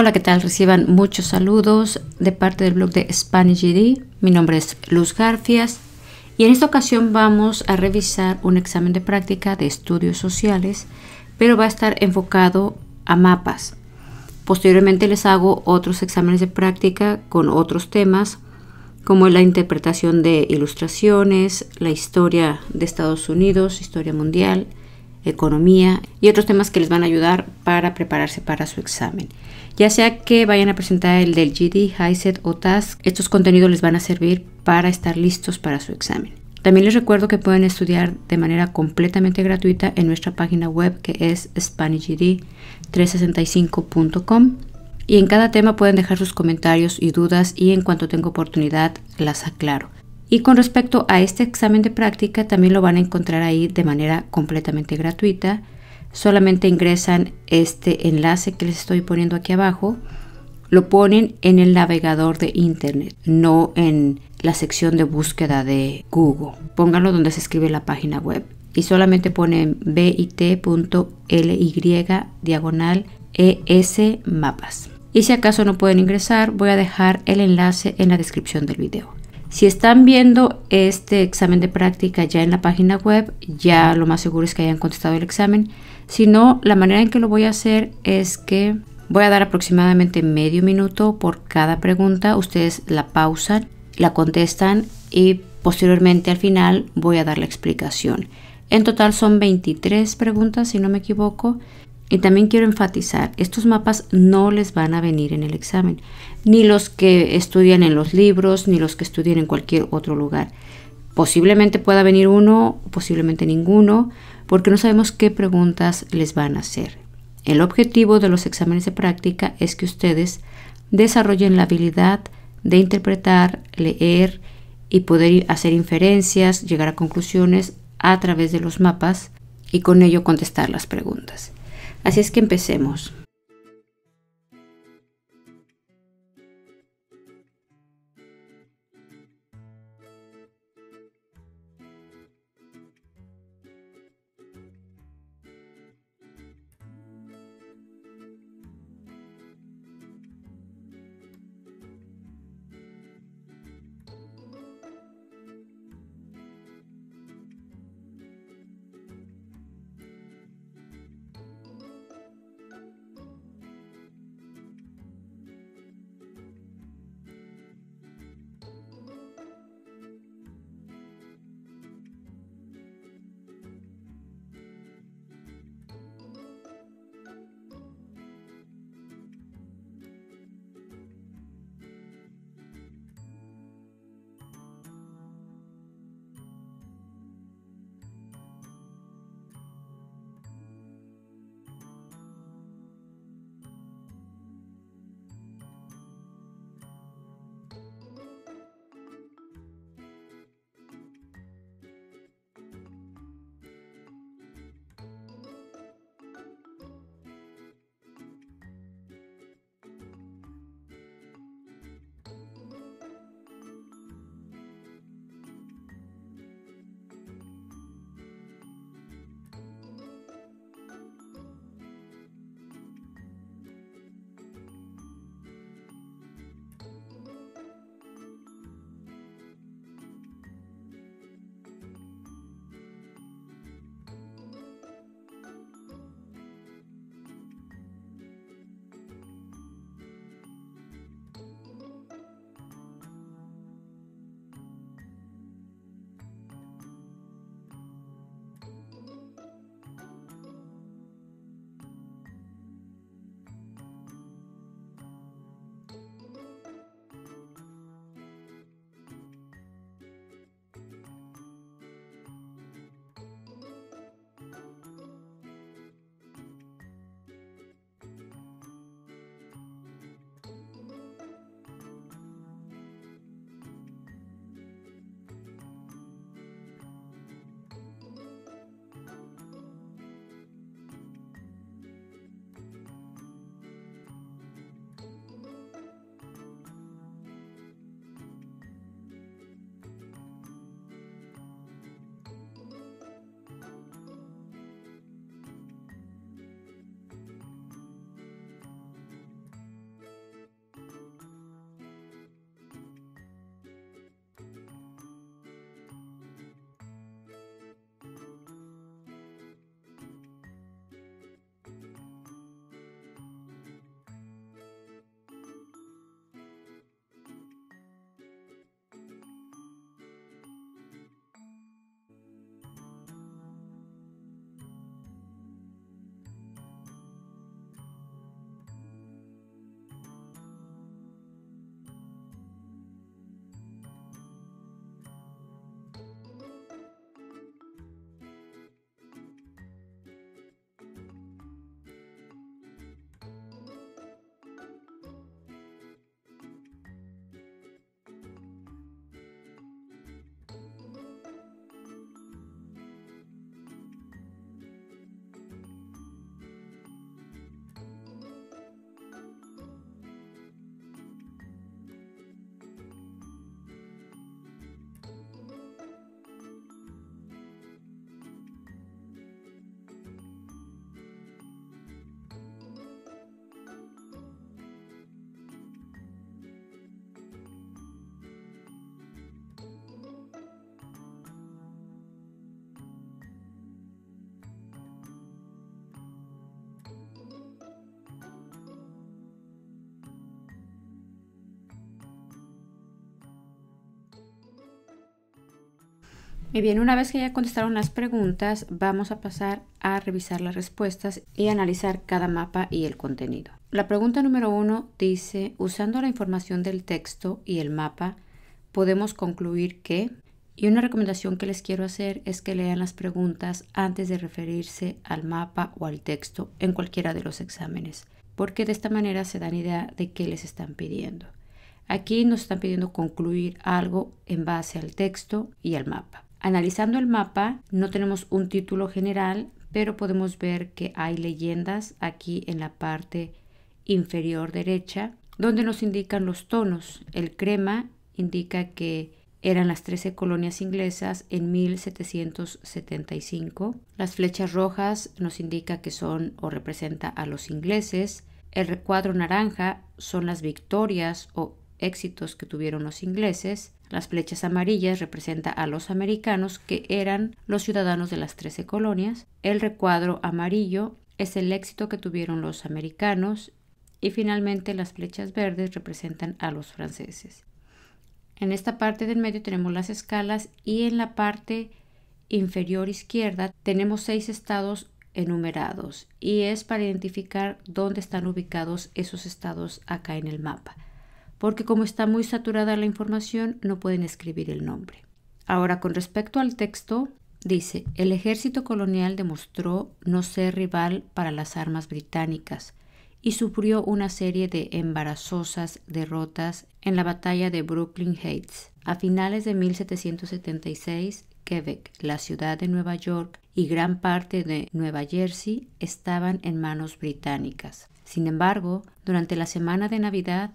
Hola, ¿qué tal? Reciban muchos saludos de parte del blog de Spanish GD. Mi nombre es Luz Garfias y en esta ocasión vamos a revisar un examen de práctica de estudios sociales, pero va a estar enfocado a mapas. Posteriormente les hago otros exámenes de práctica con otros temas como la interpretación de ilustraciones, la historia de Estados Unidos, historia mundial, economía y otros temas que les van a ayudar para prepararse para su examen ya sea que vayan a presentar el del GD, HiSET o Task, estos contenidos les van a servir para estar listos para su examen. También les recuerdo que pueden estudiar de manera completamente gratuita en nuestra página web que es SpanishGD365.com y en cada tema pueden dejar sus comentarios y dudas y en cuanto tenga oportunidad las aclaro. Y con respecto a este examen de práctica también lo van a encontrar ahí de manera completamente gratuita solamente ingresan este enlace que les estoy poniendo aquí abajo, lo ponen en el navegador de internet, no en la sección de búsqueda de Google. Pónganlo donde se escribe la página web y solamente ponen bit.ly diagonal es mapas. Y si acaso no pueden ingresar, voy a dejar el enlace en la descripción del video. Si están viendo este examen de práctica ya en la página web, ya lo más seguro es que hayan contestado el examen. Si no, la manera en que lo voy a hacer es que voy a dar aproximadamente medio minuto por cada pregunta. Ustedes la pausan, la contestan y posteriormente al final voy a dar la explicación. En total son 23 preguntas, si no me equivoco, y también quiero enfatizar, estos mapas no les van a venir en el examen, ni los que estudian en los libros, ni los que estudian en cualquier otro lugar. Posiblemente pueda venir uno, posiblemente ninguno, porque no sabemos qué preguntas les van a hacer. El objetivo de los exámenes de práctica es que ustedes desarrollen la habilidad de interpretar, leer y poder hacer inferencias, llegar a conclusiones a través de los mapas y con ello contestar las preguntas. Así es que empecemos. bien, una vez que ya contestaron las preguntas, vamos a pasar a revisar las respuestas y analizar cada mapa y el contenido. La pregunta número uno dice, usando la información del texto y el mapa, podemos concluir que... Y una recomendación que les quiero hacer es que lean las preguntas antes de referirse al mapa o al texto en cualquiera de los exámenes, porque de esta manera se dan idea de qué les están pidiendo. Aquí nos están pidiendo concluir algo en base al texto y al mapa. Analizando el mapa, no tenemos un título general, pero podemos ver que hay leyendas aquí en la parte inferior derecha, donde nos indican los tonos. El crema indica que eran las 13 colonias inglesas en 1775. Las flechas rojas nos indica que son o representa a los ingleses. El recuadro naranja son las victorias o éxitos que tuvieron los ingleses. Las flechas amarillas representan a los americanos que eran los ciudadanos de las 13 colonias. El recuadro amarillo es el éxito que tuvieron los americanos y finalmente las flechas verdes representan a los franceses. En esta parte del medio tenemos las escalas y en la parte inferior izquierda tenemos seis estados enumerados y es para identificar dónde están ubicados esos estados acá en el mapa porque como está muy saturada la información no pueden escribir el nombre. Ahora, con respecto al texto, dice, el ejército colonial demostró no ser rival para las armas británicas y sufrió una serie de embarazosas derrotas en la batalla de Brooklyn Heights. A finales de 1776, Quebec, la ciudad de Nueva York y gran parte de Nueva Jersey estaban en manos británicas. Sin embargo, durante la semana de Navidad,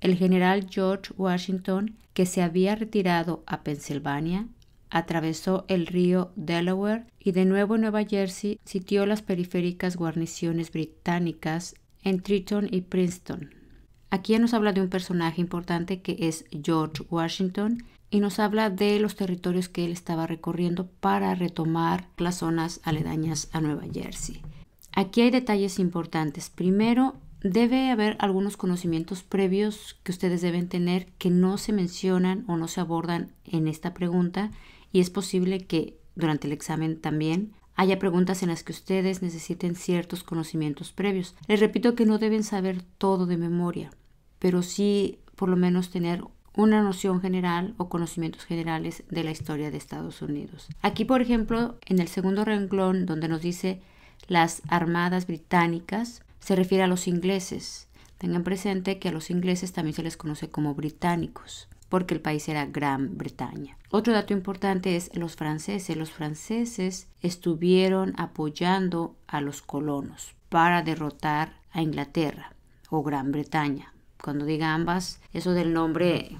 el general George Washington, que se había retirado a Pensilvania, atravesó el río Delaware y de nuevo en Nueva Jersey sitió las periféricas guarniciones británicas en Triton y Princeton. Aquí nos habla de un personaje importante que es George Washington y nos habla de los territorios que él estaba recorriendo para retomar las zonas aledañas a Nueva Jersey. Aquí hay detalles importantes. Primero, debe haber algunos conocimientos previos que ustedes deben tener que no se mencionan o no se abordan en esta pregunta y es posible que durante el examen también haya preguntas en las que ustedes necesiten ciertos conocimientos previos. Les repito que no deben saber todo de memoria, pero sí por lo menos tener una noción general o conocimientos generales de la historia de Estados Unidos. Aquí, por ejemplo, en el segundo renglón donde nos dice las armadas británicas, se refiere a los ingleses. Tengan presente que a los ingleses también se les conoce como británicos, porque el país era Gran Bretaña. Otro dato importante es los franceses. Los franceses estuvieron apoyando a los colonos para derrotar a Inglaterra o Gran Bretaña. Cuando diga ambas, eso del nombre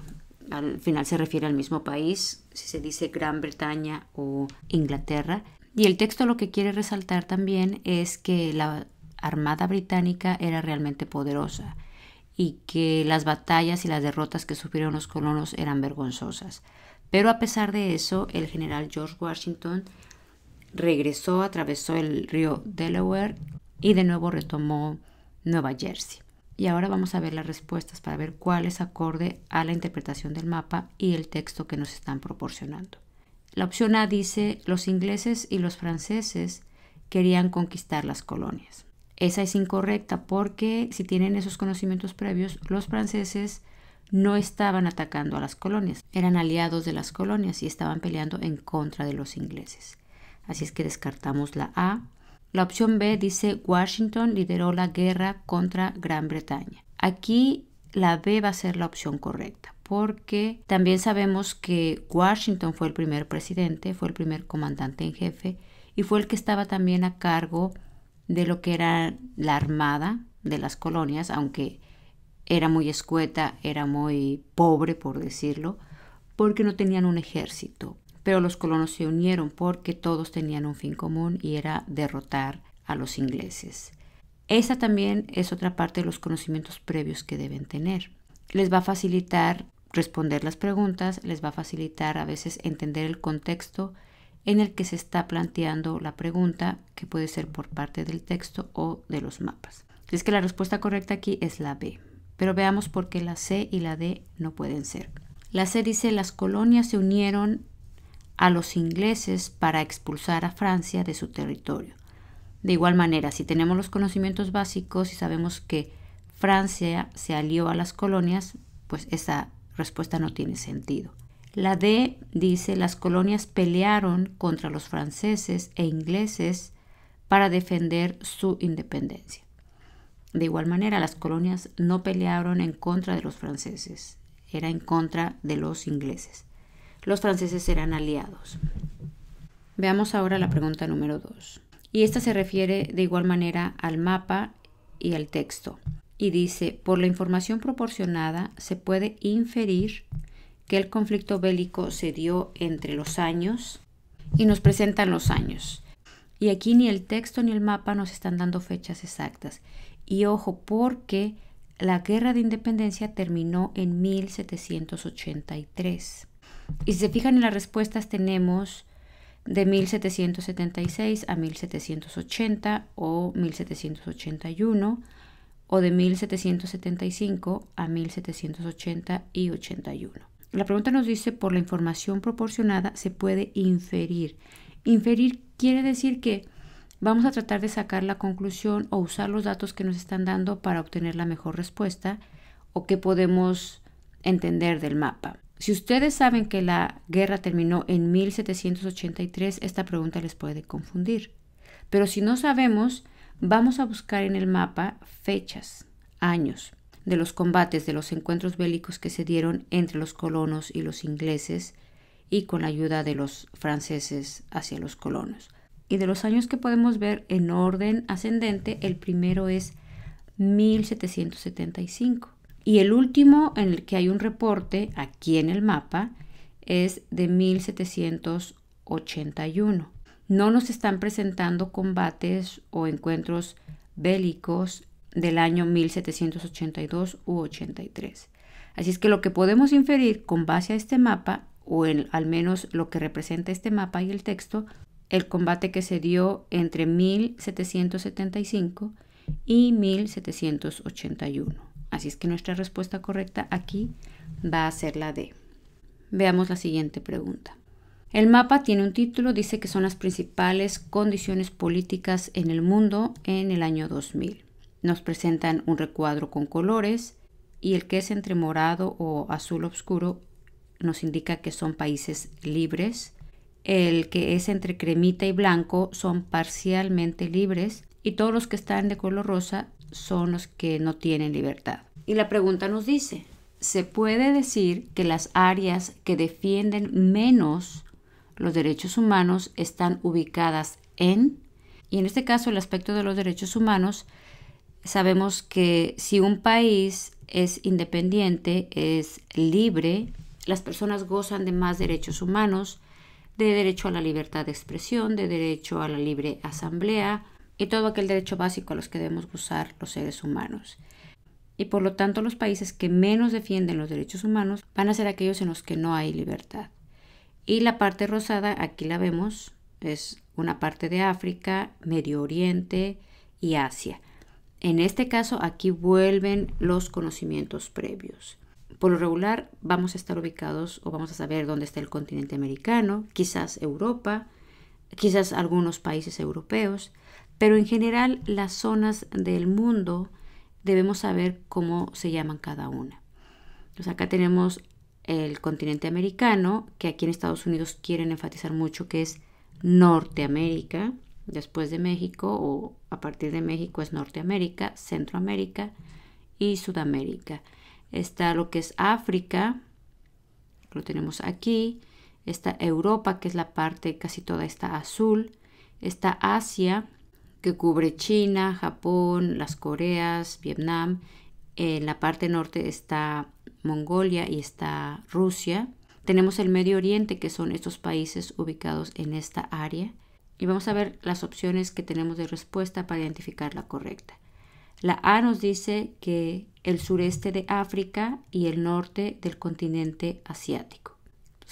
al final se refiere al mismo país, si se dice Gran Bretaña o Inglaterra. Y el texto lo que quiere resaltar también es que la armada británica era realmente poderosa y que las batallas y las derrotas que sufrieron los colonos eran vergonzosas. Pero a pesar de eso, el general George Washington regresó, atravesó el río Delaware y de nuevo retomó Nueva Jersey. Y ahora vamos a ver las respuestas para ver cuál es acorde a la interpretación del mapa y el texto que nos están proporcionando. La opción A dice, los ingleses y los franceses querían conquistar las colonias esa es incorrecta porque si tienen esos conocimientos previos, los franceses no estaban atacando a las colonias, eran aliados de las colonias y estaban peleando en contra de los ingleses. Así es que descartamos la A. La opción B dice Washington lideró la guerra contra Gran Bretaña. Aquí la B va a ser la opción correcta porque también sabemos que Washington fue el primer presidente, fue el primer comandante en jefe y fue el que estaba también a cargo de lo que era la armada de las colonias, aunque era muy escueta, era muy pobre, por decirlo, porque no tenían un ejército. Pero los colonos se unieron porque todos tenían un fin común y era derrotar a los ingleses. Esa también es otra parte de los conocimientos previos que deben tener. Les va a facilitar responder las preguntas, les va a facilitar a veces entender el contexto en el que se está planteando la pregunta, que puede ser por parte del texto o de los mapas. Es que la respuesta correcta aquí es la B, pero veamos por qué la C y la D no pueden ser. La C dice las colonias se unieron a los ingleses para expulsar a Francia de su territorio. De igual manera, si tenemos los conocimientos básicos y sabemos que Francia se alió a las colonias, pues esa respuesta no tiene sentido. La D dice, las colonias pelearon contra los franceses e ingleses para defender su independencia. De igual manera, las colonias no pelearon en contra de los franceses, era en contra de los ingleses. Los franceses eran aliados. Veamos ahora la pregunta número 2. Y esta se refiere de igual manera al mapa y al texto. Y dice, por la información proporcionada se puede inferir el conflicto bélico se dio entre los años y nos presentan los años. Y aquí ni el texto ni el mapa nos están dando fechas exactas. Y ojo, porque la guerra de independencia terminó en 1783. Y si se fijan en las respuestas tenemos de 1776 a 1780 o 1781 o de 1775 a 1780 y 81. La pregunta nos dice, por la información proporcionada se puede inferir. Inferir quiere decir que vamos a tratar de sacar la conclusión o usar los datos que nos están dando para obtener la mejor respuesta o que podemos entender del mapa. Si ustedes saben que la guerra terminó en 1783, esta pregunta les puede confundir. Pero si no sabemos, vamos a buscar en el mapa fechas, años de los combates, de los encuentros bélicos que se dieron entre los colonos y los ingleses y con la ayuda de los franceses hacia los colonos. Y de los años que podemos ver en orden ascendente, el primero es 1775. Y el último en el que hay un reporte aquí en el mapa es de 1781. No nos están presentando combates o encuentros bélicos del año 1782 u 83. Así es que lo que podemos inferir con base a este mapa, o en, al menos lo que representa este mapa y el texto, el combate que se dio entre 1775 y 1781. Así es que nuestra respuesta correcta aquí va a ser la D. Veamos la siguiente pregunta. El mapa tiene un título, dice que son las principales condiciones políticas en el mundo en el año 2000. Nos presentan un recuadro con colores y el que es entre morado o azul oscuro nos indica que son países libres. El que es entre cremita y blanco son parcialmente libres y todos los que están de color rosa son los que no tienen libertad. Y la pregunta nos dice, ¿se puede decir que las áreas que defienden menos los derechos humanos están ubicadas en? Y en este caso el aspecto de los derechos humanos sabemos que si un país es independiente, es libre, las personas gozan de más derechos humanos, de derecho a la libertad de expresión, de derecho a la libre asamblea y todo aquel derecho básico a los que debemos gozar los seres humanos. Y por lo tanto los países que menos defienden los derechos humanos van a ser aquellos en los que no hay libertad. Y la parte rosada, aquí la vemos, es una parte de África, Medio Oriente y Asia. En este caso, aquí vuelven los conocimientos previos. Por lo regular, vamos a estar ubicados o vamos a saber dónde está el continente americano, quizás Europa, quizás algunos países europeos, pero en general las zonas del mundo debemos saber cómo se llaman cada una. Entonces acá tenemos el continente americano, que aquí en Estados Unidos quieren enfatizar mucho que es Norteamérica. Después de México o a partir de México es Norteamérica, Centroamérica y Sudamérica. Está lo que es África, lo tenemos aquí. Está Europa, que es la parte casi toda está azul. Está Asia, que cubre China, Japón, las Coreas, Vietnam. En la parte norte está Mongolia y está Rusia. Tenemos el Medio Oriente, que son estos países ubicados en esta área y vamos a ver las opciones que tenemos de respuesta para identificar la correcta. La A nos dice que el sureste de África y el norte del continente asiático.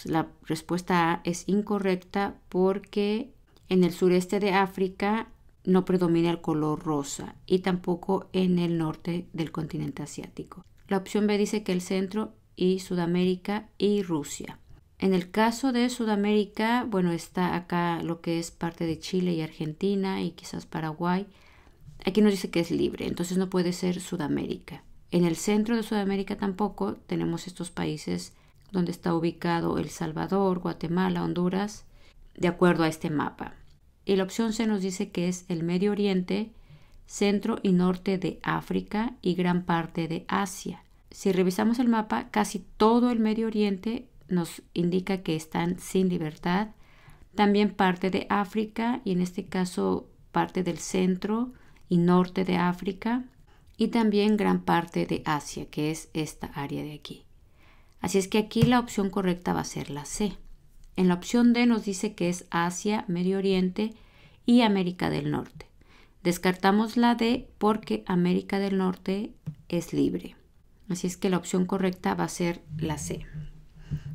la respuesta A es incorrecta porque en el sureste de África no predomina el color rosa y tampoco en el norte del continente asiático. La opción B dice que el centro y Sudamérica y Rusia. En el caso de Sudamérica, bueno, está acá lo que es parte de Chile y Argentina y quizás Paraguay. Aquí nos dice que es libre, entonces no puede ser Sudamérica. En el centro de Sudamérica tampoco tenemos estos países donde está ubicado El Salvador, Guatemala, Honduras, de acuerdo a este mapa. Y la opción C nos dice que es el Medio Oriente, centro y norte de África y gran parte de Asia. Si revisamos el mapa, casi todo el Medio Oriente nos indica que están sin libertad. También parte de África y en este caso parte del centro y norte de África y también gran parte de Asia, que es esta área de aquí. Así es que aquí la opción correcta va a ser la C. En la opción D nos dice que es Asia, Medio Oriente y América del Norte. Descartamos la D porque América del Norte es libre. Así es que la opción correcta va a ser la C.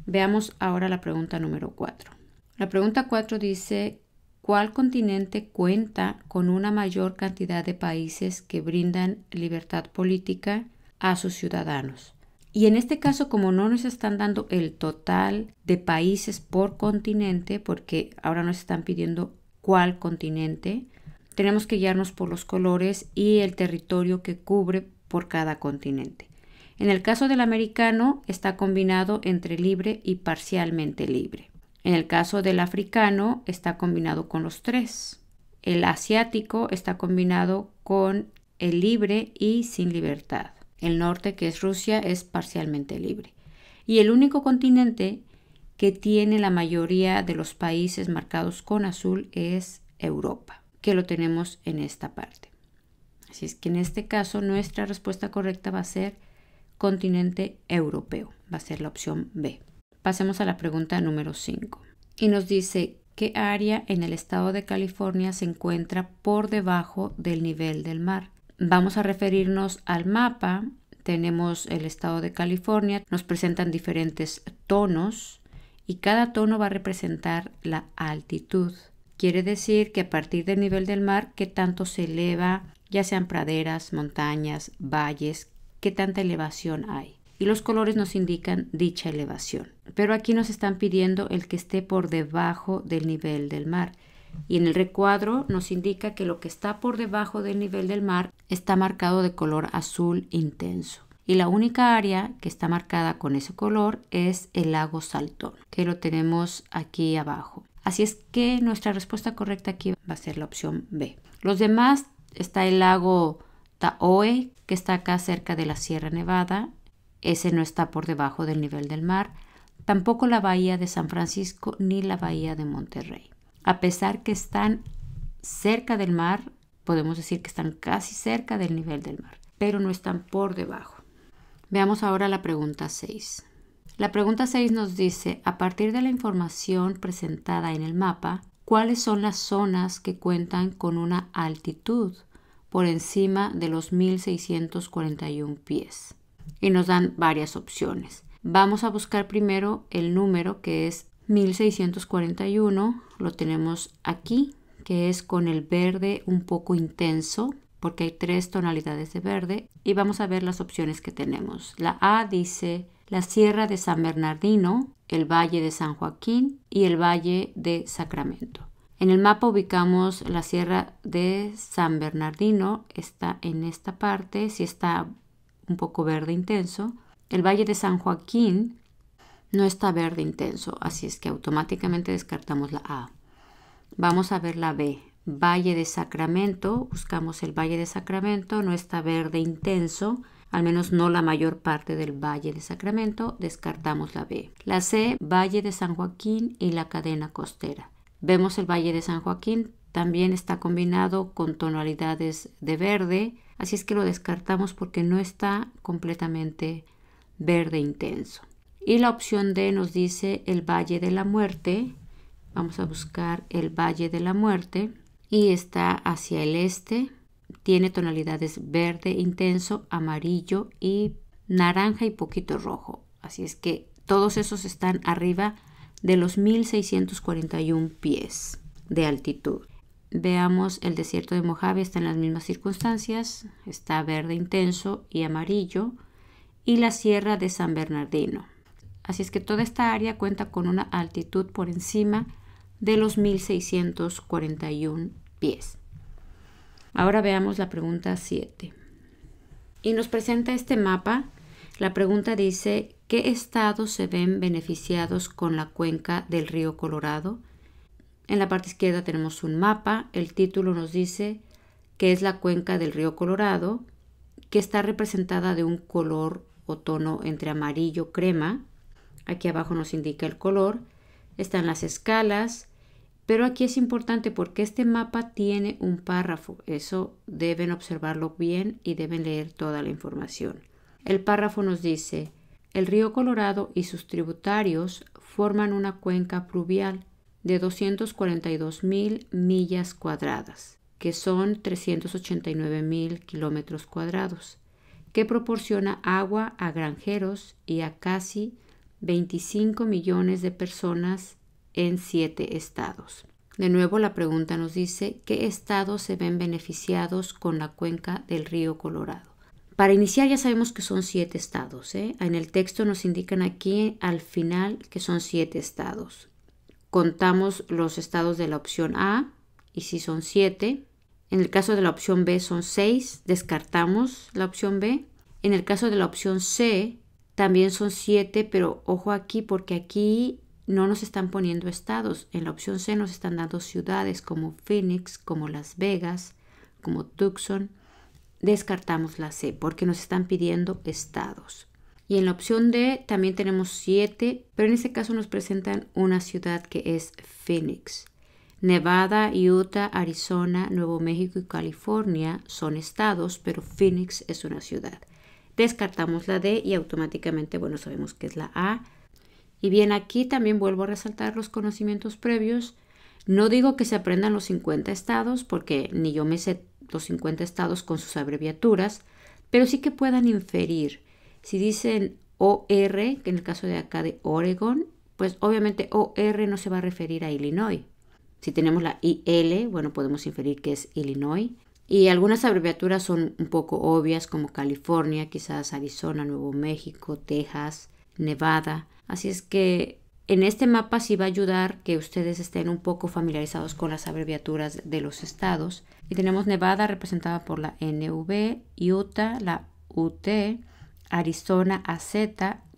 Veamos ahora la pregunta número 4. La pregunta 4 dice, ¿cuál continente cuenta con una mayor cantidad de países que brindan libertad política a sus ciudadanos? Y en este caso, como no nos están dando el total de países por continente, porque ahora nos están pidiendo cuál continente, tenemos que guiarnos por los colores y el territorio que cubre por cada continente. En el caso del americano está combinado entre libre y parcialmente libre. En el caso del africano está combinado con los tres. El asiático está combinado con el libre y sin libertad. El norte, que es Rusia, es parcialmente libre. Y el único continente que tiene la mayoría de los países marcados con azul es Europa, que lo tenemos en esta parte. Así es que en este caso nuestra respuesta correcta va a ser continente europeo. Va a ser la opción B. Pasemos a la pregunta número 5. Y nos dice, ¿qué área en el estado de California se encuentra por debajo del nivel del mar? Vamos a referirnos al mapa. Tenemos el estado de California, nos presentan diferentes tonos y cada tono va a representar la altitud. Quiere decir que a partir del nivel del mar, qué tanto se eleva, ya sean praderas, montañas, valles, qué tanta elevación hay. Y los colores nos indican dicha elevación. Pero aquí nos están pidiendo el que esté por debajo del nivel del mar. Y en el recuadro nos indica que lo que está por debajo del nivel del mar está marcado de color azul intenso. Y la única área que está marcada con ese color es el lago Saltón, que lo tenemos aquí abajo. Así es que nuestra respuesta correcta aquí va a ser la opción B. Los demás está el lago Taoe, que está acá cerca de la Sierra Nevada, ese no está por debajo del nivel del mar, tampoco la bahía de San Francisco ni la bahía de Monterrey. A pesar que están cerca del mar, podemos decir que están casi cerca del nivel del mar, pero no están por debajo. Veamos ahora la pregunta 6. La pregunta 6 nos dice, a partir de la información presentada en el mapa, ¿cuáles son las zonas que cuentan con una altitud por encima de los 1641 pies. Y nos dan varias opciones. Vamos a buscar primero el número que es 1641, lo tenemos aquí, que es con el verde un poco intenso, porque hay tres tonalidades de verde, y vamos a ver las opciones que tenemos. La A dice la Sierra de San Bernardino, el Valle de San Joaquín y el Valle de Sacramento. En el mapa ubicamos la sierra de San Bernardino, está en esta parte, si sí está un poco verde intenso. El valle de San Joaquín no está verde intenso, así es que automáticamente descartamos la A. Vamos a ver la B. Valle de Sacramento, buscamos el Valle de Sacramento, no está verde intenso, al menos no la mayor parte del Valle de Sacramento, descartamos la B. La C, Valle de San Joaquín y la cadena costera. Vemos el Valle de San Joaquín, también está combinado con tonalidades de verde, así es que lo descartamos porque no está completamente verde intenso. Y la opción D nos dice el Valle de la Muerte. Vamos a buscar el Valle de la Muerte y está hacia el este. Tiene tonalidades verde intenso, amarillo y naranja y poquito rojo. Así es que todos esos están arriba de los 1641 pies de altitud. Veamos el desierto de Mojave, está en las mismas circunstancias, está verde intenso y amarillo, y la sierra de San Bernardino. Así es que toda esta área cuenta con una altitud por encima de los 1641 pies. Ahora veamos la pregunta 7. Y nos presenta este mapa. La pregunta dice, ¿Qué estados se ven beneficiados con la cuenca del río Colorado? En la parte izquierda tenemos un mapa. El título nos dice que es la cuenca del río Colorado, que está representada de un color o tono entre amarillo crema. Aquí abajo nos indica el color. Están las escalas. Pero aquí es importante porque este mapa tiene un párrafo. Eso deben observarlo bien y deben leer toda la información. El párrafo nos dice, el río Colorado y sus tributarios forman una cuenca pluvial de 242 mil millas cuadradas, que son 389 mil kilómetros cuadrados, que proporciona agua a granjeros y a casi 25 millones de personas en siete estados. De nuevo la pregunta nos dice, ¿qué estados se ven beneficiados con la cuenca del río Colorado? Para iniciar ya sabemos que son siete estados. ¿eh? En el texto nos indican aquí al final que son siete estados. Contamos los estados de la opción A y si son siete. En el caso de la opción B son seis. Descartamos la opción B. En el caso de la opción C también son siete, pero ojo aquí porque aquí no nos están poniendo estados. En la opción C nos están dando ciudades como Phoenix, como Las Vegas, como Tucson descartamos la C porque nos están pidiendo estados. Y en la opción D también tenemos 7, pero en este caso nos presentan una ciudad que es Phoenix. Nevada, Utah, Arizona, Nuevo México y California son estados, pero Phoenix es una ciudad. Descartamos la D y automáticamente, bueno, sabemos que es la A. Y bien, aquí también vuelvo a resaltar los conocimientos previos. No digo que se aprendan los 50 estados porque ni yo me sé los 50 estados con sus abreviaturas, pero sí que puedan inferir. Si dicen OR, que en el caso de acá de Oregon, pues obviamente OR no se va a referir a Illinois. Si tenemos la IL, bueno, podemos inferir que es Illinois. Y algunas abreviaturas son un poco obvias, como California, quizás Arizona, Nuevo México, Texas, Nevada. Así es que en este mapa sí va a ayudar que ustedes estén un poco familiarizados con las abreviaturas de los estados. Y tenemos Nevada representada por la NV, Utah, la UT, Arizona AZ,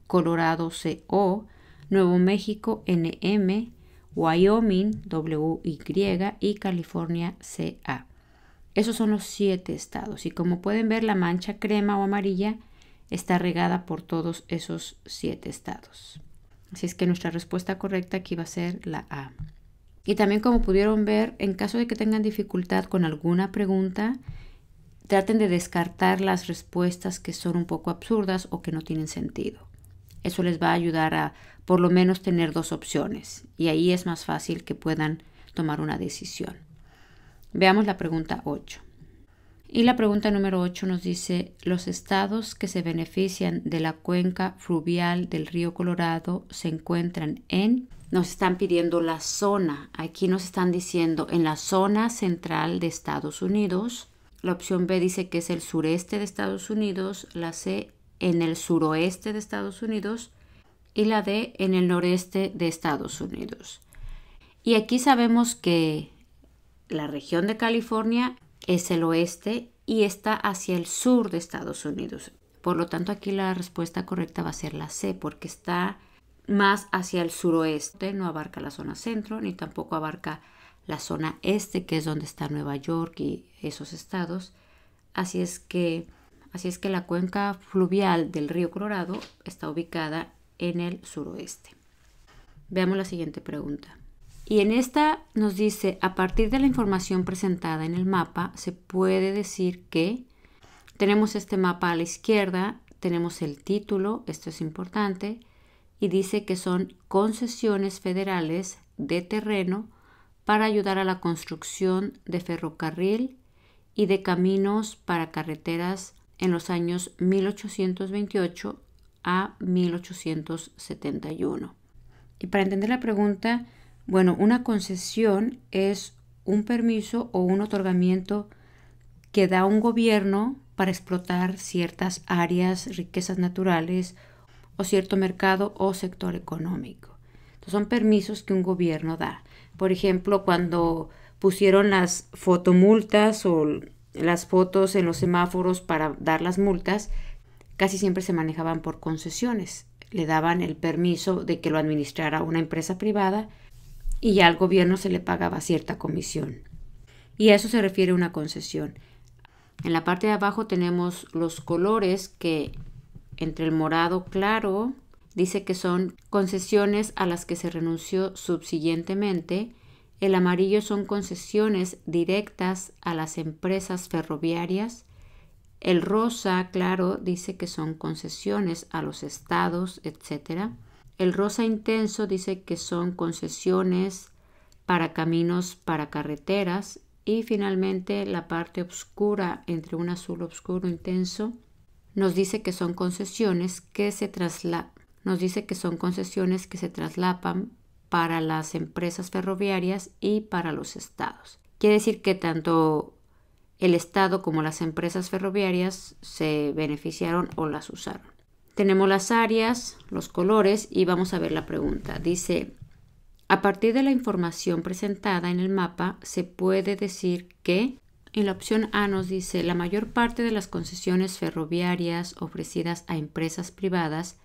Colorado CO, Nuevo México NM, Wyoming WY y California CA. Esos son los siete estados y como pueden ver la mancha crema o amarilla está regada por todos esos siete estados. Así es que nuestra respuesta correcta aquí va a ser la A. Y también como pudieron ver, en caso de que tengan dificultad con alguna pregunta, traten de descartar las respuestas que son un poco absurdas o que no tienen sentido. Eso les va a ayudar a por lo menos tener dos opciones y ahí es más fácil que puedan tomar una decisión. Veamos la pregunta 8. Y la pregunta número 8 nos dice, los estados que se benefician de la cuenca fluvial del río Colorado se encuentran en... Nos están pidiendo la zona. Aquí nos están diciendo en la zona central de Estados Unidos. La opción B dice que es el sureste de Estados Unidos. La C en el suroeste de Estados Unidos. Y la D en el noreste de Estados Unidos. Y aquí sabemos que la región de California es el oeste y está hacia el sur de Estados Unidos. Por lo tanto, aquí la respuesta correcta va a ser la C, porque está más hacia el suroeste, no abarca la zona centro, ni tampoco abarca la zona este, que es donde está Nueva York y esos estados. Así es que, así es que la cuenca fluvial del río Colorado está ubicada en el suroeste. Veamos la siguiente pregunta. Y en esta nos dice, a partir de la información presentada en el mapa, se puede decir que tenemos este mapa a la izquierda, tenemos el título, esto es importante, y dice que son concesiones federales de terreno para ayudar a la construcción de ferrocarril y de caminos para carreteras en los años 1828 a 1871. Y para entender la pregunta, bueno, una concesión es un permiso o un otorgamiento que da un gobierno para explotar ciertas áreas, riquezas naturales o cierto mercado o sector económico. son permisos que un gobierno da. Por ejemplo, cuando pusieron las fotomultas o las fotos en los semáforos para dar las multas, casi siempre se manejaban por concesiones. Le daban el permiso de que lo administrara una empresa privada y ya al gobierno se le pagaba cierta comisión. Y a eso se refiere una concesión. En la parte de abajo tenemos los colores que entre el morado claro dice que son concesiones a las que se renunció subsiguientemente. El amarillo son concesiones directas a las empresas ferroviarias. El rosa claro dice que son concesiones a los estados, etcétera. El rosa intenso dice que son concesiones para caminos, para carreteras. Y finalmente la parte oscura entre un azul oscuro intenso nos dice que son concesiones que se traslapan. Nos dice que son concesiones que se traslapan para las empresas ferroviarias y para los estados. Quiere decir que tanto el estado como las empresas ferroviarias se beneficiaron o las usaron. Tenemos las áreas, los colores y vamos a ver la pregunta. Dice, a partir de la información presentada en el mapa, se puede decir que en la opción A nos dice la mayor parte de las concesiones ferroviarias ofrecidas a empresas privadas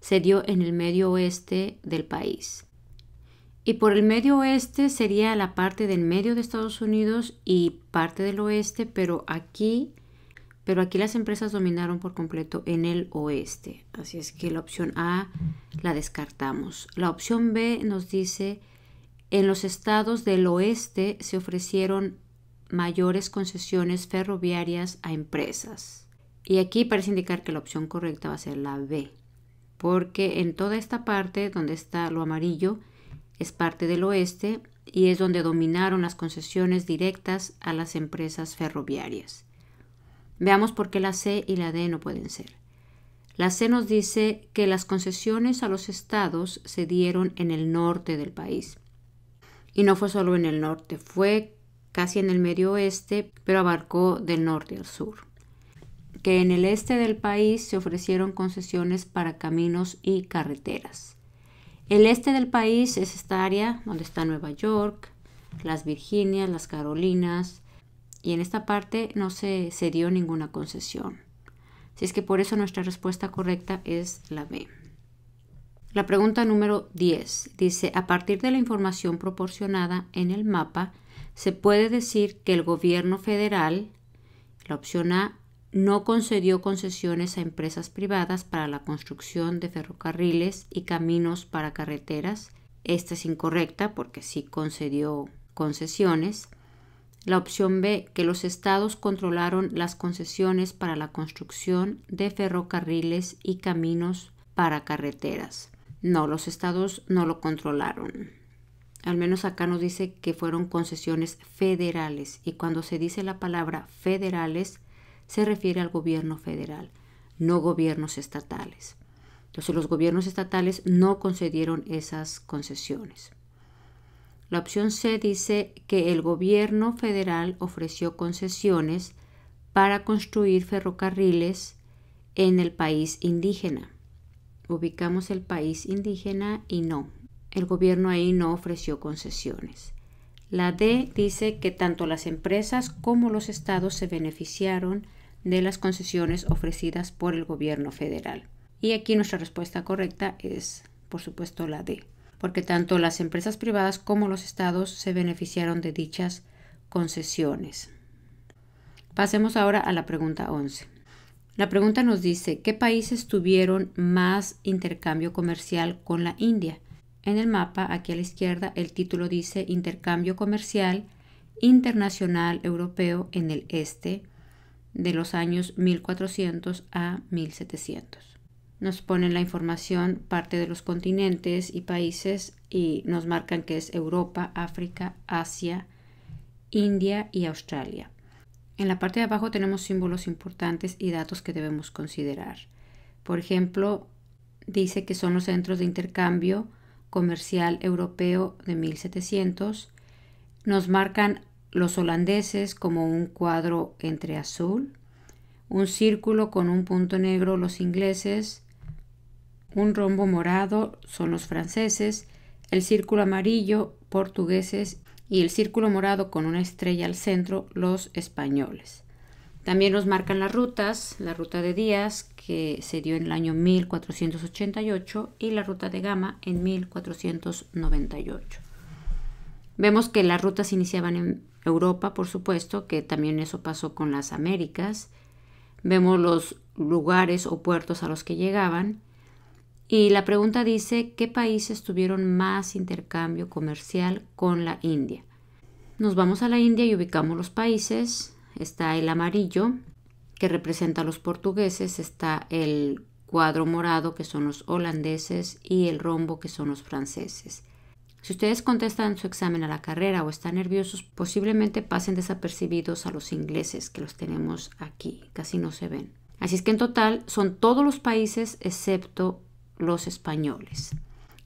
se dio en el medio oeste del país. Y por el medio oeste sería la parte del medio de Estados Unidos y parte del oeste, pero aquí pero aquí las empresas dominaron por completo en el oeste, así es que la opción A la descartamos. La opción B nos dice, en los estados del oeste se ofrecieron mayores concesiones ferroviarias a empresas. Y aquí parece indicar que la opción correcta va a ser la B, porque en toda esta parte donde está lo amarillo es parte del oeste y es donde dominaron las concesiones directas a las empresas ferroviarias. Veamos por qué la C y la D no pueden ser. La C nos dice que las concesiones a los estados se dieron en el norte del país. Y no fue solo en el norte, fue casi en el medio oeste, pero abarcó del norte al sur. Que en el este del país se ofrecieron concesiones para caminos y carreteras. El este del país es esta área donde está Nueva York, las Virginias, las Carolinas, y en esta parte no se, se dio ninguna concesión. Así es que por eso nuestra respuesta correcta es la B. La pregunta número 10 dice, a partir de la información proporcionada en el mapa, se puede decir que el gobierno federal, la opción A, no concedió concesiones a empresas privadas para la construcción de ferrocarriles y caminos para carreteras. Esta es incorrecta porque sí concedió concesiones. La opción B, que los estados controlaron las concesiones para la construcción de ferrocarriles y caminos para carreteras. No, los estados no lo controlaron. Al menos acá nos dice que fueron concesiones federales y cuando se dice la palabra federales se refiere al gobierno federal, no gobiernos estatales. Entonces los gobiernos estatales no concedieron esas concesiones. La opción C dice que el gobierno federal ofreció concesiones para construir ferrocarriles en el país indígena. Ubicamos el país indígena y no. El gobierno ahí no ofreció concesiones. La D dice que tanto las empresas como los estados se beneficiaron de las concesiones ofrecidas por el gobierno federal. Y aquí nuestra respuesta correcta es, por supuesto, la D porque tanto las empresas privadas como los estados se beneficiaron de dichas concesiones. Pasemos ahora a la pregunta 11. La pregunta nos dice, ¿qué países tuvieron más intercambio comercial con la India? En el mapa, aquí a la izquierda, el título dice Intercambio comercial internacional europeo en el este de los años 1400 a 1700 nos ponen la información, parte de los continentes y países, y nos marcan que es Europa, África, Asia, India y Australia. En la parte de abajo tenemos símbolos importantes y datos que debemos considerar. Por ejemplo, dice que son los centros de intercambio comercial europeo de 1700. Nos marcan los holandeses como un cuadro entre azul, un círculo con un punto negro los ingleses, un rombo morado son los franceses, el círculo amarillo portugueses y el círculo morado con una estrella al centro los españoles. También nos marcan las rutas, la ruta de Díaz que se dio en el año 1488 y la ruta de Gama en 1498. Vemos que las rutas iniciaban en Europa, por supuesto, que también eso pasó con las Américas. Vemos los lugares o puertos a los que llegaban y la pregunta dice, ¿qué países tuvieron más intercambio comercial con la India? Nos vamos a la India y ubicamos los países. Está el amarillo, que representa a los portugueses, está el cuadro morado, que son los holandeses, y el rombo, que son los franceses. Si ustedes contestan su examen a la carrera o están nerviosos, posiblemente pasen desapercibidos a los ingleses, que los tenemos aquí, casi no se ven. Así es que en total son todos los países excepto los españoles.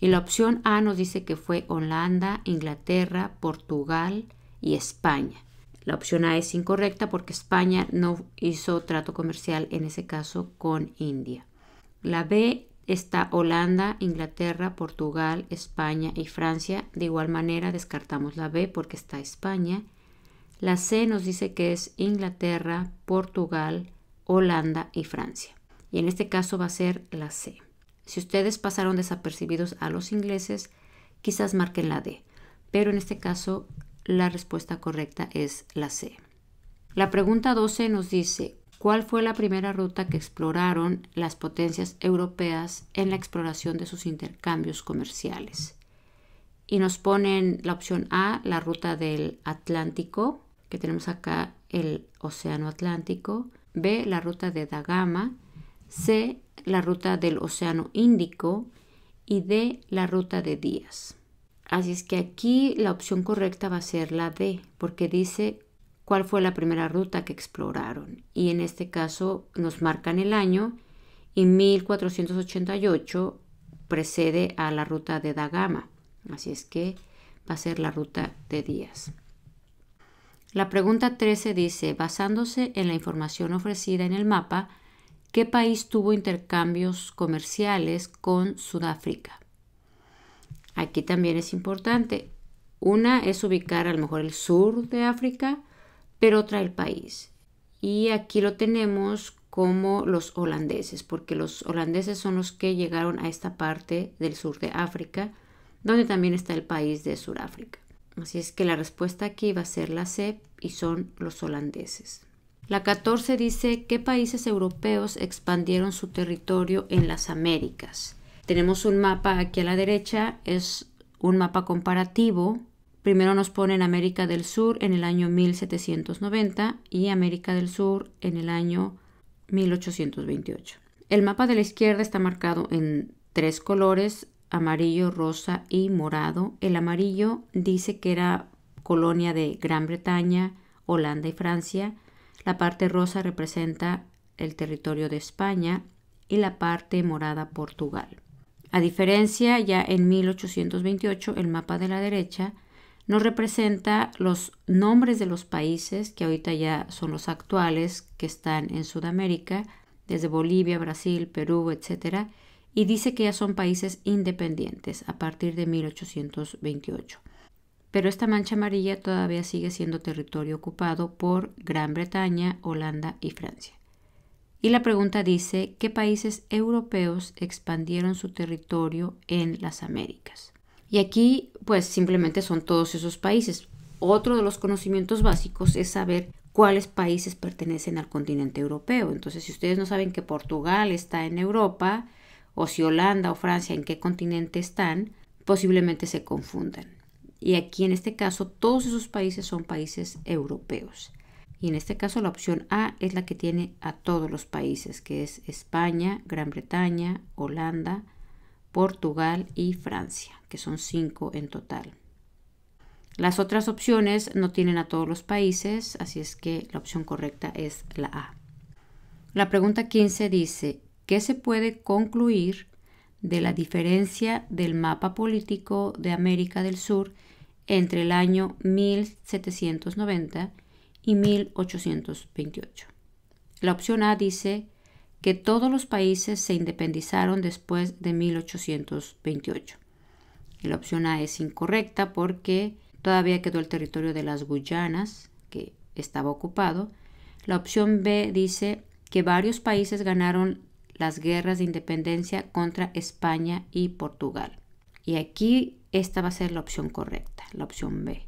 Y la opción A nos dice que fue Holanda, Inglaterra, Portugal y España. La opción A es incorrecta porque España no hizo trato comercial en ese caso con India. La B está Holanda, Inglaterra, Portugal, España y Francia. De igual manera descartamos la B porque está España. La C nos dice que es Inglaterra, Portugal, Holanda y Francia. Y en este caso va a ser la C. Si ustedes pasaron desapercibidos a los ingleses, quizás marquen la D, pero en este caso la respuesta correcta es la C. La pregunta 12 nos dice, ¿cuál fue la primera ruta que exploraron las potencias europeas en la exploración de sus intercambios comerciales? Y nos ponen la opción A, la ruta del Atlántico, que tenemos acá el Océano Atlántico, B, la ruta de da Gama, C, la ruta del Océano Índico y de la ruta de Díaz. Así es que aquí la opción correcta va a ser la D, porque dice cuál fue la primera ruta que exploraron. Y en este caso nos marcan el año y 1488 precede a la ruta de Dagama. Así es que va a ser la ruta de Díaz. La pregunta 13 dice, basándose en la información ofrecida en el mapa, ¿Qué país tuvo intercambios comerciales con Sudáfrica? Aquí también es importante. Una es ubicar a lo mejor el sur de África, pero otra el país. Y aquí lo tenemos como los holandeses, porque los holandeses son los que llegaron a esta parte del sur de África, donde también está el país de Sudáfrica. Así es que la respuesta aquí va a ser la C y son los holandeses. La 14 dice qué países europeos expandieron su territorio en las Américas. Tenemos un mapa aquí a la derecha, es un mapa comparativo. Primero nos ponen América del Sur en el año 1790 y América del Sur en el año 1828. El mapa de la izquierda está marcado en tres colores, amarillo, rosa y morado. El amarillo dice que era colonia de Gran Bretaña, Holanda y Francia. La parte rosa representa el territorio de España y la parte morada Portugal. A diferencia, ya en 1828 el mapa de la derecha nos representa los nombres de los países que ahorita ya son los actuales que están en Sudamérica, desde Bolivia, Brasil, Perú, etc. Y dice que ya son países independientes a partir de 1828 pero esta mancha amarilla todavía sigue siendo territorio ocupado por Gran Bretaña, Holanda y Francia. Y la pregunta dice, ¿qué países europeos expandieron su territorio en las Américas? Y aquí, pues simplemente son todos esos países. Otro de los conocimientos básicos es saber cuáles países pertenecen al continente europeo. Entonces, si ustedes no saben que Portugal está en Europa, o si Holanda o Francia en qué continente están, posiblemente se confundan. Y aquí en este caso todos esos países son países europeos. Y en este caso la opción A es la que tiene a todos los países, que es España, Gran Bretaña, Holanda, Portugal y Francia, que son cinco en total. Las otras opciones no tienen a todos los países, así es que la opción correcta es la A. La pregunta 15 dice, ¿qué se puede concluir de la diferencia del mapa político de América del Sur entre el año 1790 y 1828. La opción A dice que todos los países se independizaron después de 1828. la opción A es incorrecta porque todavía quedó el territorio de las Guyanas, que estaba ocupado. La opción B dice que varios países ganaron las guerras de independencia contra España y Portugal. Y aquí esta va a ser la opción correcta, la opción B,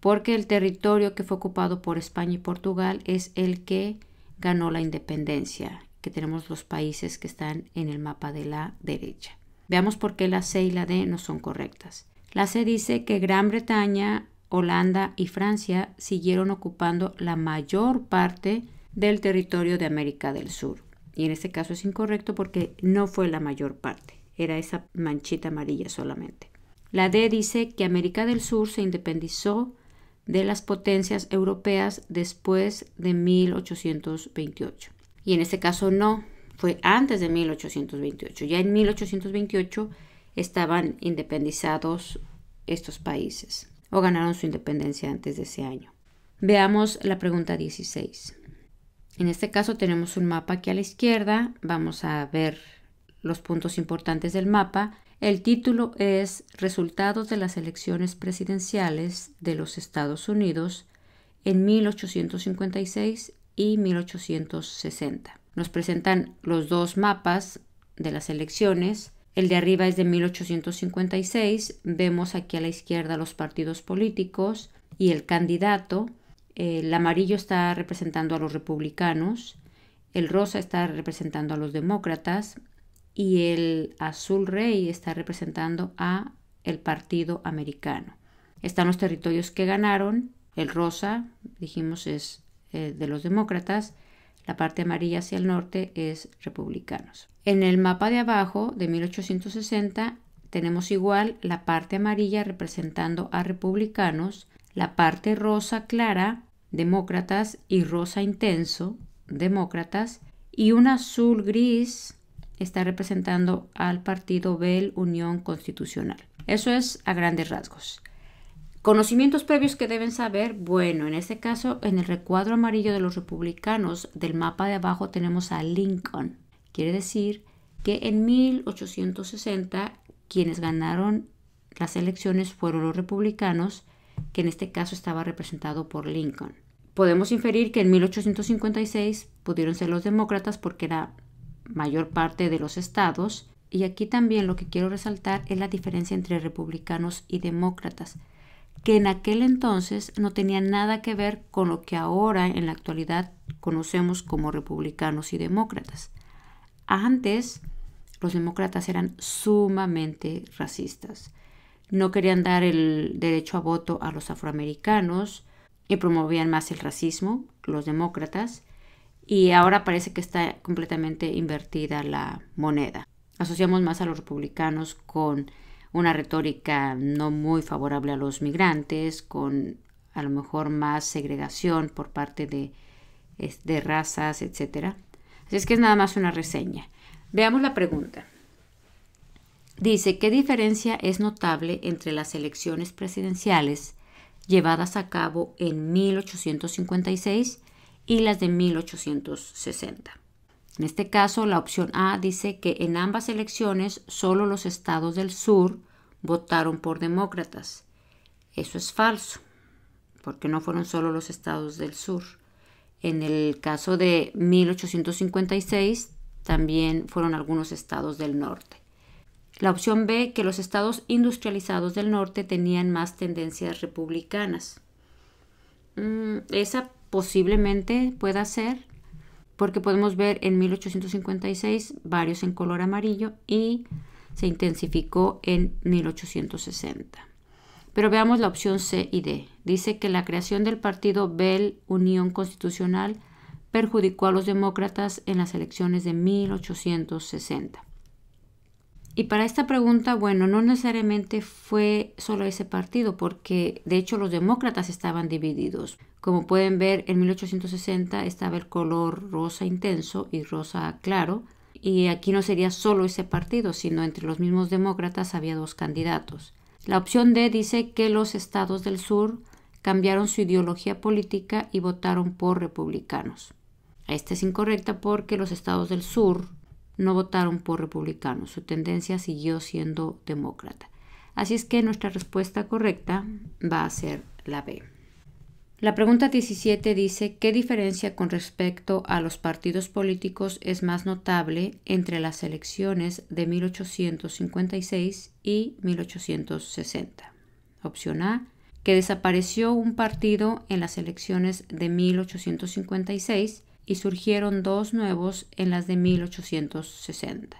porque el territorio que fue ocupado por España y Portugal es el que ganó la independencia, que tenemos los países que están en el mapa de la derecha. Veamos por qué la C y la D no son correctas. La C dice que Gran Bretaña, Holanda y Francia siguieron ocupando la mayor parte del territorio de América del Sur. Y en este caso es incorrecto porque no fue la mayor parte, era esa manchita amarilla solamente. La D dice que América del Sur se independizó de las potencias europeas después de 1828. Y en este caso no, fue antes de 1828. Ya en 1828 estaban independizados estos países o ganaron su independencia antes de ese año. Veamos la pregunta 16. En este caso tenemos un mapa aquí a la izquierda. Vamos a ver los puntos importantes del mapa el título es Resultados de las elecciones presidenciales de los Estados Unidos en 1856 y 1860. Nos presentan los dos mapas de las elecciones. El de arriba es de 1856. Vemos aquí a la izquierda los partidos políticos y el candidato. El amarillo está representando a los republicanos. El rosa está representando a los demócratas y el azul rey está representando a el partido americano. Están los territorios que ganaron, el rosa, dijimos, es eh, de los demócratas, la parte amarilla hacia el norte es republicanos. En el mapa de abajo de 1860 tenemos igual la parte amarilla representando a republicanos, la parte rosa clara, demócratas, y rosa intenso, demócratas, y un azul gris está representando al partido Bell Unión Constitucional. Eso es a grandes rasgos. Conocimientos previos que deben saber. Bueno, en este caso, en el recuadro amarillo de los republicanos del mapa de abajo tenemos a Lincoln. Quiere decir que en 1860 quienes ganaron las elecciones fueron los republicanos, que en este caso estaba representado por Lincoln. Podemos inferir que en 1856 pudieron ser los demócratas porque era mayor parte de los estados, y aquí también lo que quiero resaltar es la diferencia entre republicanos y demócratas, que en aquel entonces no tenía nada que ver con lo que ahora en la actualidad conocemos como republicanos y demócratas. Antes, los demócratas eran sumamente racistas. No querían dar el derecho a voto a los afroamericanos y promovían más el racismo, los demócratas, y ahora parece que está completamente invertida la moneda. Asociamos más a los republicanos con una retórica no muy favorable a los migrantes, con a lo mejor más segregación por parte de, de razas, etc. Así es que es nada más una reseña. Veamos la pregunta. Dice, ¿qué diferencia es notable entre las elecciones presidenciales llevadas a cabo en 1856 y las de 1860. En este caso, la opción A dice que en ambas elecciones solo los estados del sur votaron por demócratas. Eso es falso, porque no fueron solo los estados del sur. En el caso de 1856, también fueron algunos estados del norte. La opción B, que los estados industrializados del norte tenían más tendencias republicanas. Mm, esa posiblemente pueda ser, porque podemos ver en 1856 varios en color amarillo y se intensificó en 1860. Pero veamos la opción C y D. Dice que la creación del partido Bell Unión Constitucional perjudicó a los demócratas en las elecciones de 1860. Y para esta pregunta, bueno, no necesariamente fue solo ese partido, porque de hecho los demócratas estaban divididos. Como pueden ver, en 1860 estaba el color rosa intenso y rosa claro, y aquí no sería solo ese partido, sino entre los mismos demócratas había dos candidatos. La opción D dice que los estados del sur cambiaron su ideología política y votaron por republicanos. Esta es incorrecta porque los estados del sur no votaron por republicanos. Su tendencia siguió siendo demócrata. Así es que nuestra respuesta correcta va a ser la B. La pregunta 17 dice, ¿qué diferencia con respecto a los partidos políticos es más notable entre las elecciones de 1856 y 1860? Opción A, que desapareció un partido en las elecciones de 1856 y surgieron dos nuevos en las de 1860.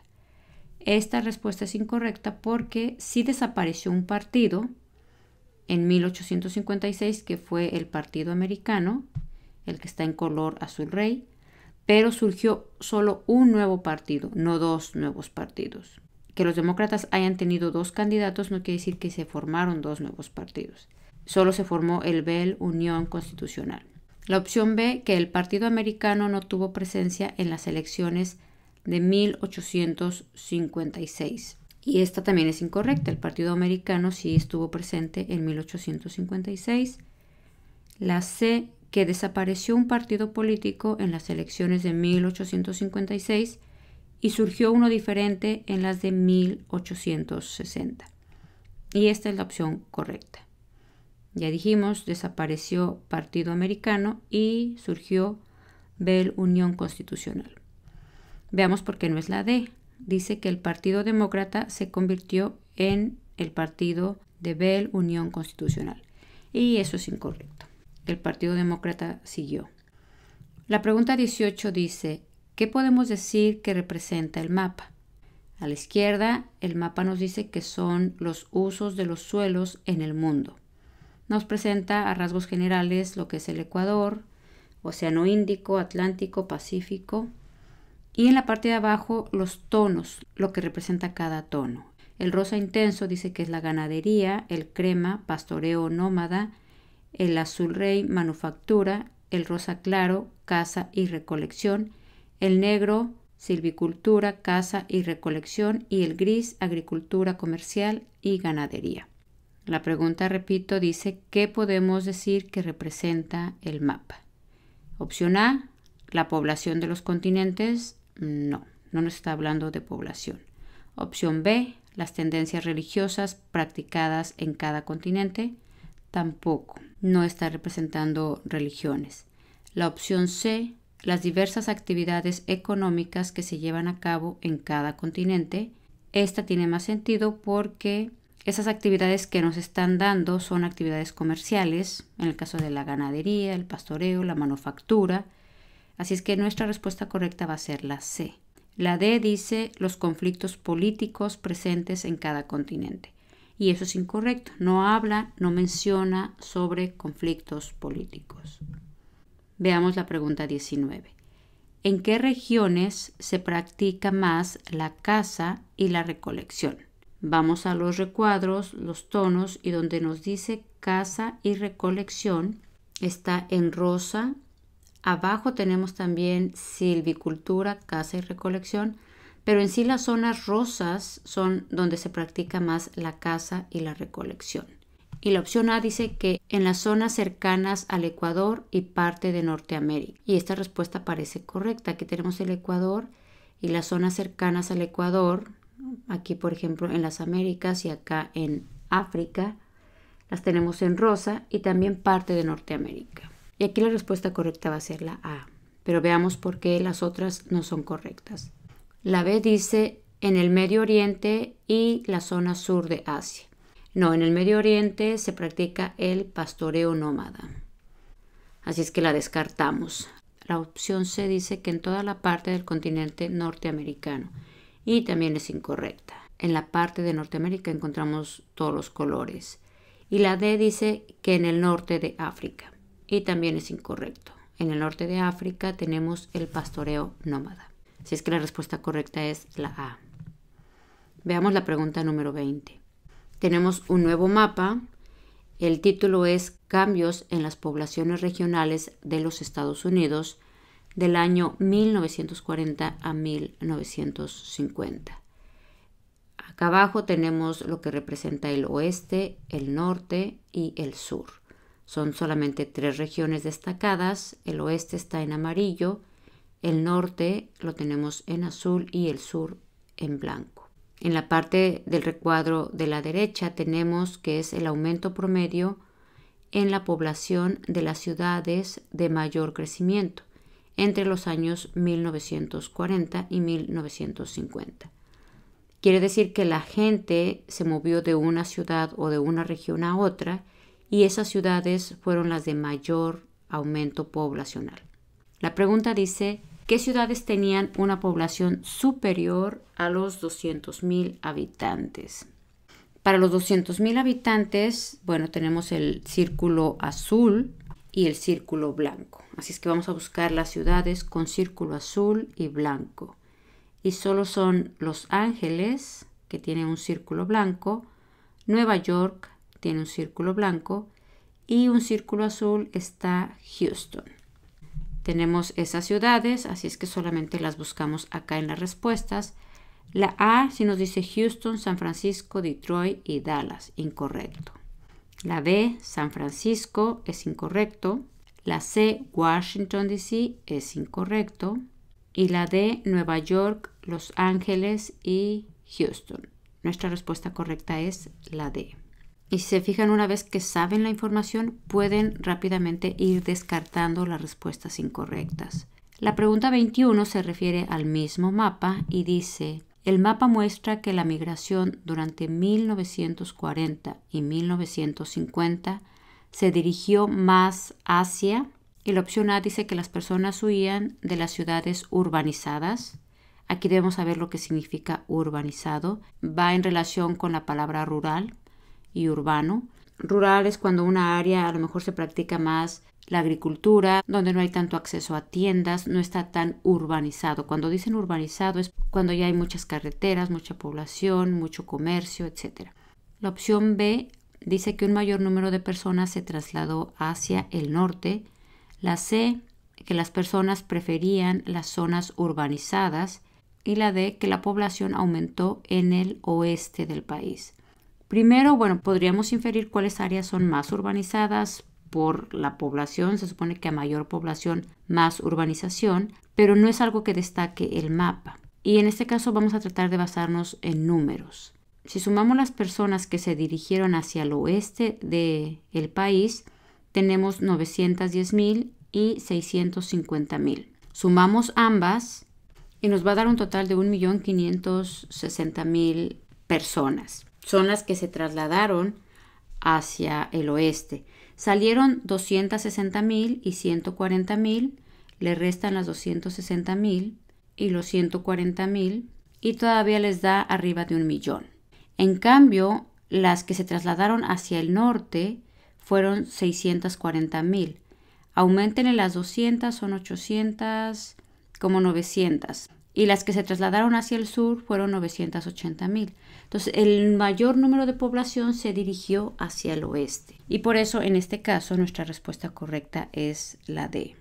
Esta respuesta es incorrecta porque sí desapareció un partido en 1856 que fue el Partido Americano, el que está en color azul rey, pero surgió solo un nuevo partido, no dos nuevos partidos. Que los demócratas hayan tenido dos candidatos no quiere decir que se formaron dos nuevos partidos. Solo se formó el Bell Unión Constitucional. La opción B, que el Partido Americano no tuvo presencia en las elecciones de 1856. Y esta también es incorrecta. El Partido Americano sí estuvo presente en 1856. La C, que desapareció un partido político en las elecciones de 1856 y surgió uno diferente en las de 1860. Y esta es la opción correcta. Ya dijimos, desapareció Partido Americano y surgió Bell Unión Constitucional. Veamos por qué no es la D. Dice que el Partido Demócrata se convirtió en el Partido de Bell Unión Constitucional. Y eso es incorrecto. El Partido Demócrata siguió. La pregunta 18 dice, ¿qué podemos decir que representa el mapa? A la izquierda, el mapa nos dice que son los usos de los suelos en el mundo nos presenta a rasgos generales lo que es el Ecuador, Océano Índico, Atlántico, Pacífico, y en la parte de abajo los tonos, lo que representa cada tono. El rosa intenso dice que es la ganadería, el crema, pastoreo nómada, el azul rey, manufactura, el rosa claro, casa y recolección, el negro, silvicultura, caza y recolección, y el gris, agricultura comercial y ganadería. La pregunta, repito, dice, ¿qué podemos decir que representa el mapa? Opción A, la población de los continentes. No, no nos está hablando de población. Opción B, las tendencias religiosas practicadas en cada continente. Tampoco, no está representando religiones. La opción C, las diversas actividades económicas que se llevan a cabo en cada continente. Esta tiene más sentido porque esas actividades que nos están dando son actividades comerciales, en el caso de la ganadería, el pastoreo, la manufactura. Así es que nuestra respuesta correcta va a ser la C. La D dice los conflictos políticos presentes en cada continente. Y eso es incorrecto. No habla, no menciona sobre conflictos políticos. Veamos la pregunta 19. ¿En qué regiones se practica más la caza y la recolección? Vamos a los recuadros, los tonos y donde nos dice casa y recolección está en rosa. Abajo tenemos también silvicultura, casa y recolección, pero en sí las zonas rosas son donde se practica más la casa y la recolección. Y la opción A dice que en las zonas cercanas al Ecuador y parte de Norteamérica. Y esta respuesta parece correcta. Aquí tenemos el Ecuador y las zonas cercanas al Ecuador, Aquí, por ejemplo, en las Américas y acá en África. Las tenemos en rosa y también parte de Norteamérica. Y aquí la respuesta correcta va a ser la A. Pero veamos por qué las otras no son correctas. La B dice en el Medio Oriente y la zona sur de Asia. No, en el Medio Oriente se practica el pastoreo nómada. Así es que la descartamos. La opción C dice que en toda la parte del continente norteamericano y también es incorrecta. En la parte de Norteamérica encontramos todos los colores. Y la D dice que en el norte de África. Y también es incorrecto. En el norte de África tenemos el pastoreo nómada. Si es que la respuesta correcta es la A. Veamos la pregunta número 20. Tenemos un nuevo mapa. El título es Cambios en las poblaciones regionales de los Estados Unidos del año 1940 a 1950. Acá abajo tenemos lo que representa el oeste, el norte y el sur. Son solamente tres regiones destacadas. El oeste está en amarillo, el norte lo tenemos en azul y el sur en blanco. En la parte del recuadro de la derecha tenemos que es el aumento promedio en la población de las ciudades de mayor crecimiento entre los años 1940 y 1950. Quiere decir que la gente se movió de una ciudad o de una región a otra y esas ciudades fueron las de mayor aumento poblacional. La pregunta dice, ¿qué ciudades tenían una población superior a los 200.000 habitantes? Para los 200.000 habitantes, bueno, tenemos el círculo azul, y el círculo blanco. Así es que vamos a buscar las ciudades con círculo azul y blanco. Y solo son Los Ángeles, que tiene un círculo blanco, Nueva York tiene un círculo blanco y un círculo azul está Houston. Tenemos esas ciudades, así es que solamente las buscamos acá en las respuestas. La A si nos dice Houston, San Francisco, Detroit y Dallas. Incorrecto. La B, San Francisco, es incorrecto. La C, Washington, D.C., es incorrecto. Y la D, Nueva York, Los Ángeles y Houston. Nuestra respuesta correcta es la D. Y si se fijan, una vez que saben la información, pueden rápidamente ir descartando las respuestas incorrectas. La pregunta 21 se refiere al mismo mapa y dice, el mapa muestra que la migración durante 1940 y 1950 se dirigió más hacia, y la opción A dice que las personas huían de las ciudades urbanizadas. Aquí debemos saber lo que significa urbanizado. Va en relación con la palabra rural y urbano. Rural es cuando una área a lo mejor se practica más la agricultura, donde no hay tanto acceso a tiendas, no está tan urbanizado. Cuando dicen urbanizado es cuando ya hay muchas carreteras, mucha población, mucho comercio, etc. La opción B dice que un mayor número de personas se trasladó hacia el norte. La C, que las personas preferían las zonas urbanizadas. Y la D, que la población aumentó en el oeste del país. Primero, bueno, podríamos inferir cuáles áreas son más urbanizadas, por la población, se supone que a mayor población más urbanización, pero no es algo que destaque el mapa. Y en este caso vamos a tratar de basarnos en números. Si sumamos las personas que se dirigieron hacia el oeste del el país, tenemos 910.000 y 650.000. Sumamos ambas y nos va a dar un total de 1.560.000 personas. Son las que se trasladaron hacia el oeste. Salieron 260.000 y 140.000, le restan las 260.000 y los 140.000 y todavía les da arriba de un millón. En cambio, las que se trasladaron hacia el norte fueron 640.000. en las 200, son 800, como 900 y las que se trasladaron hacia el sur fueron 980.000. Entonces, el mayor número de población se dirigió hacia el oeste. Y por eso, en este caso, nuestra respuesta correcta es la D.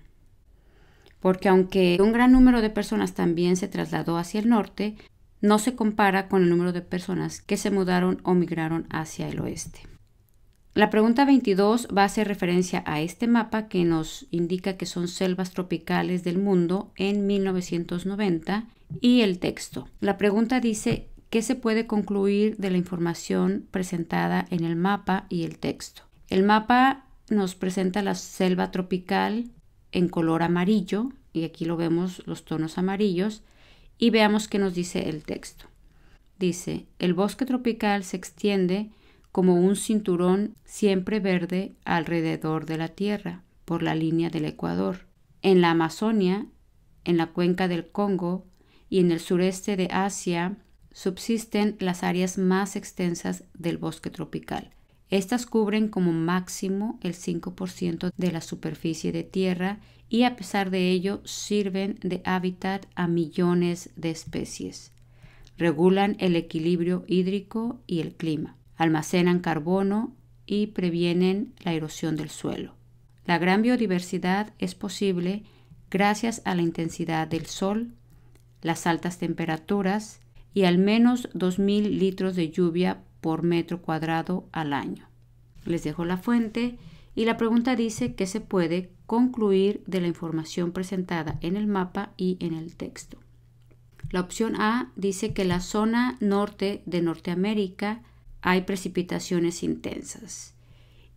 Porque aunque un gran número de personas también se trasladó hacia el norte, no se compara con el número de personas que se mudaron o migraron hacia el oeste. La pregunta 22 va a hacer referencia a este mapa que nos indica que son selvas tropicales del mundo en 1990 y el texto. La pregunta dice, ¿qué se puede concluir de la información presentada en el mapa y el texto? El mapa nos presenta la selva tropical en color amarillo, y aquí lo vemos los tonos amarillos, y veamos qué nos dice el texto. Dice, el bosque tropical se extiende como un cinturón siempre verde alrededor de la Tierra por la línea del Ecuador. En la Amazonia, en la cuenca del Congo y en el sureste de Asia subsisten las áreas más extensas del bosque tropical. Estas cubren como máximo el 5% de la superficie de tierra y a pesar de ello sirven de hábitat a millones de especies. Regulan el equilibrio hídrico y el clima almacenan carbono y previenen la erosión del suelo. La gran biodiversidad es posible gracias a la intensidad del sol, las altas temperaturas y al menos 2.000 litros de lluvia por metro cuadrado al año. Les dejo la fuente y la pregunta dice que se puede concluir de la información presentada en el mapa y en el texto. La opción A dice que la zona norte de Norteamérica hay precipitaciones intensas.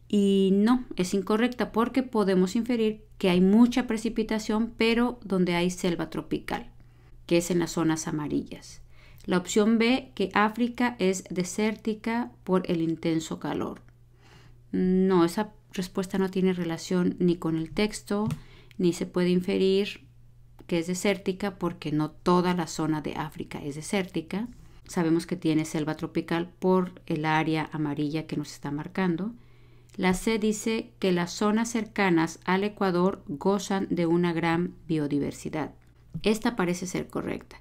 Y no, es incorrecta porque podemos inferir que hay mucha precipitación, pero donde hay selva tropical, que es en las zonas amarillas. La opción B, que África es desértica por el intenso calor. No, esa respuesta no tiene relación ni con el texto, ni se puede inferir que es desértica porque no toda la zona de África es desértica sabemos que tiene selva tropical por el área amarilla que nos está marcando. La C dice que las zonas cercanas al Ecuador gozan de una gran biodiversidad. Esta parece ser correcta,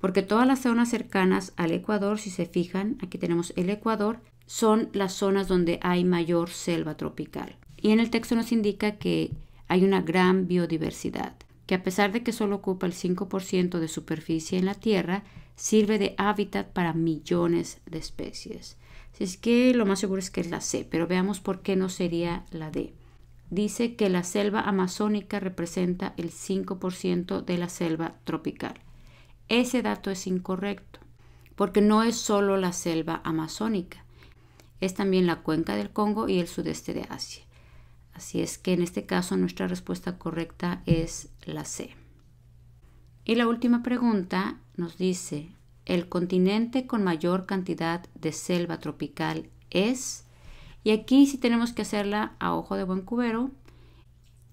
porque todas las zonas cercanas al Ecuador, si se fijan, aquí tenemos el Ecuador, son las zonas donde hay mayor selva tropical. Y en el texto nos indica que hay una gran biodiversidad, que a pesar de que solo ocupa el 5% de superficie en la Tierra, sirve de hábitat para millones de especies. Así es que lo más seguro es que es la C, pero veamos por qué no sería la D. Dice que la selva amazónica representa el 5% de la selva tropical. Ese dato es incorrecto, porque no es solo la selva amazónica, es también la cuenca del Congo y el sudeste de Asia. Así es que en este caso nuestra respuesta correcta es la C. Y la última pregunta nos dice, el continente con mayor cantidad de selva tropical es, y aquí si tenemos que hacerla a ojo de buen cubero,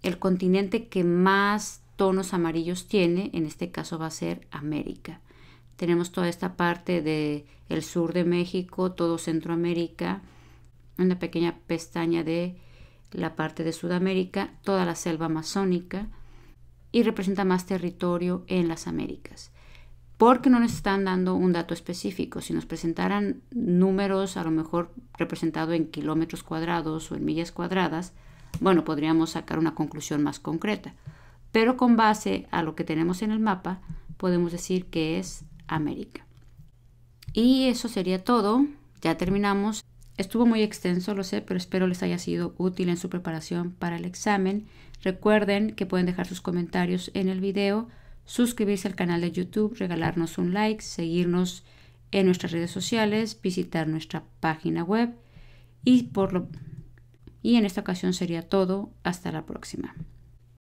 el continente que más tonos amarillos tiene, en este caso va a ser América. Tenemos toda esta parte del sur de México, todo Centroamérica, una pequeña pestaña de la parte de Sudamérica, toda la selva amazónica y representa más territorio en las Américas porque no nos están dando un dato específico. Si nos presentaran números, a lo mejor representado en kilómetros cuadrados o en millas cuadradas, bueno, podríamos sacar una conclusión más concreta. Pero con base a lo que tenemos en el mapa, podemos decir que es América. Y eso sería todo. Ya terminamos. Estuvo muy extenso, lo sé, pero espero les haya sido útil en su preparación para el examen. Recuerden que pueden dejar sus comentarios en el video suscribirse al canal de YouTube, regalarnos un like, seguirnos en nuestras redes sociales, visitar nuestra página web y por y en esta ocasión sería todo. Hasta la próxima.